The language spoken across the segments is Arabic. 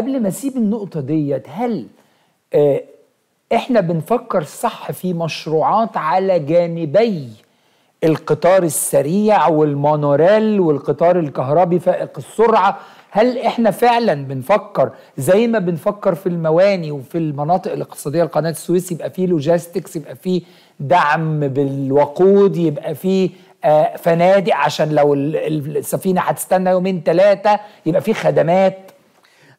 قبل ما اسيب النقطه ديت هل آه، احنا بنفكر صح في مشروعات على جانبي القطار السريع والمونوريل والقطار الكهربي فائق السرعه هل احنا فعلا بنفكر زي ما بنفكر في المواني وفي المناطق الاقتصاديه لقناه السويس يبقى في لوجيستكس يبقى في دعم بالوقود يبقى في آه، فنادق عشان لو السفينه هتستنى يومين ثلاثه يبقى في خدمات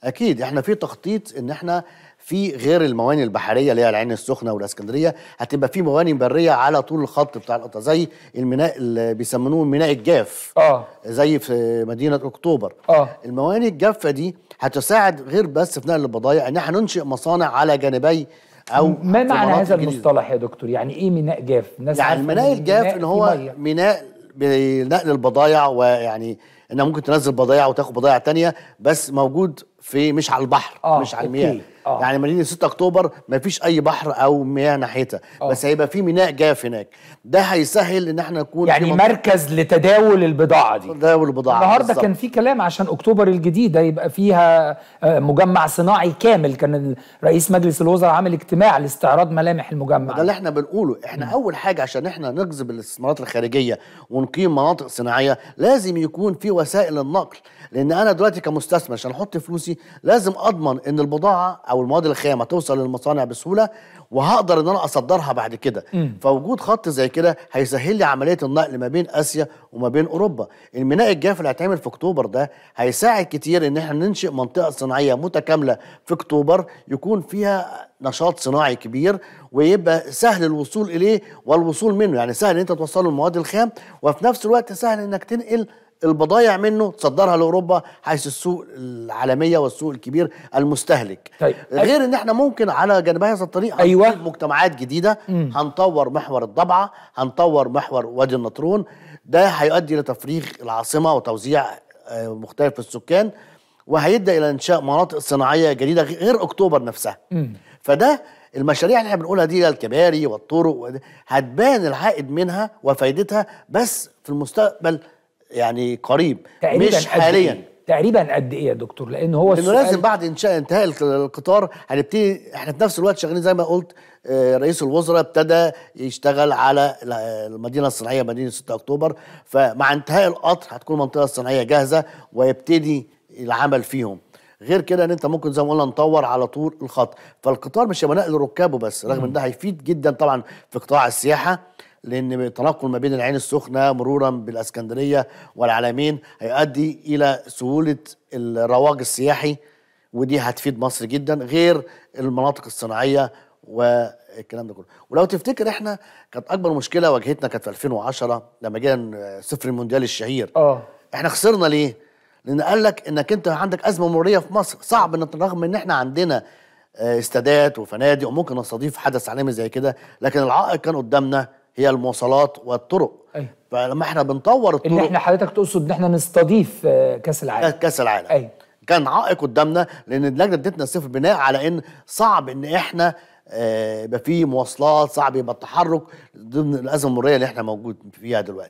اكيد احنا في تخطيط ان احنا في غير المواني البحريه اللي هي العين السخنه والاسكندريه هتبقى في مواني بريه على طول الخط بتاع القطاع زي الميناء اللي بيسموه ميناء الجاف اه زي في مدينه اكتوبر اه المواني الجافه دي هتساعد غير بس في نقل البضائع ان احنا ننشئ مصانع على جانبي او ما معنى هذا المصطلح يا دكتور يعني ايه ميناء جاف الناس يعني الميناء الجاف ان هو ميناء بنقل البضائع ويعني انها ممكن تنزل بضائع وتاخد بضائع تانية بس موجود في مش على البحر آه مش على المياه أوكي. أوه. يعني مدينه 6 اكتوبر ما فيش اي بحر او مياه ناحيتها آه. بس هيبقى في ميناء جاف هناك ده هيسهل ان احنا نكون يعني مركز لتداول البضاعه دي تداول البضاعه النهارده كان في كلام عشان اكتوبر الجديده يبقى فيها آه، مجمع صناعي كامل كان رئيس مجلس الوزراء عامل اجتماع لاستعراض ملامح المجمع ده اللي احنا بنقوله احنا م. اول حاجه عشان احنا نجذب الاستثمارات الخارجيه ونقيم مناطق صناعيه لازم يكون في وسائل النقل لان انا دلوقتي كمستثمر عشان احط فلوسي لازم اضمن ان البضاعه او المواد الخام هتوصل للمصانع بسهوله وهقدر ان انا اصدرها بعد كده فوجود خط زي كده هيسهل لي عمليه النقل ما بين اسيا وما بين اوروبا الميناء الجاف اللي هيتعمل في اكتوبر ده هيساعد كتير ان احنا ننشئ منطقه صناعيه متكامله في اكتوبر يكون فيها نشاط صناعي كبير ويبقى سهل الوصول اليه والوصول منه يعني سهل ان انت توصله المواد الخام وفي نفس الوقت سهل انك تنقل البضايع منه تصدرها لاوروبا حيث السوق العالميه والسوق الكبير المستهلك طيب. غير ان احنا ممكن على جنب هذا الطريق أيوة. مجتمعات جديده مم. هنطور محور الضبعه هنطور محور وادي النطرون ده هيؤدي لتفريغ العاصمه وتوزيع آه، مختلف السكان وهيدى الى انشاء مناطق صناعيه جديده غير اكتوبر نفسها مم. فده المشاريع اللي احنا بنقولها دي الكباري والطرق هتبان العائد منها وفائدتها بس في المستقبل يعني قريب تقريبا مش إيه؟ حاليا تقريبا قد ايه يا دكتور لان هو لانه لازم بعد انشاء انتهاء القطار هنبتدي احنا في نفس الوقت شغالين زي ما قلت آه، رئيس الوزراء ابتدى يشتغل على المدينه الصناعيه مدينه 6 اكتوبر فمع انتهاء القطر هتكون المنطقه الصناعيه جاهزه ويبتدي العمل فيهم غير كده ان انت ممكن زي ما قلنا نطور على طول الخط فالقطار مش هيبقى نقل ركابه بس رغم ان ده هيفيد جدا طبعا في قطاع السياحه لان التنقل ما بين العين السخنه مرورا بالاسكندريه والعلمين هيؤدي الى سهوله الرواج السياحي ودي هتفيد مصر جدا غير المناطق الصناعيه والكلام ده كله ولو تفتكر احنا كانت اكبر مشكله واجهتنا كانت في 2010 لما جينا صفر المونديال الشهير اه احنا خسرنا ليه لان قال لك انك انت عندك ازمه مروريه في مصر صعب ان رغم ان احنا عندنا آه، استادات وفنادق وممكن نستضيف حدث عالمي زي كده لكن العائق كان قدامنا هي المواصلات والطرق أي. فلما احنا بنطور الطرق ان احنا حضرتك تقصد ان احنا نستضيف آه، كاس العالم كاس العالم أي. كان عائق قدامنا لان اللجنه ادتنا صفر بناء على ان صعب ان احنا آه، يبقى في مواصلات صعب يبقى التحرك ضمن الازمه المريه اللي احنا موجود فيها دلوقتي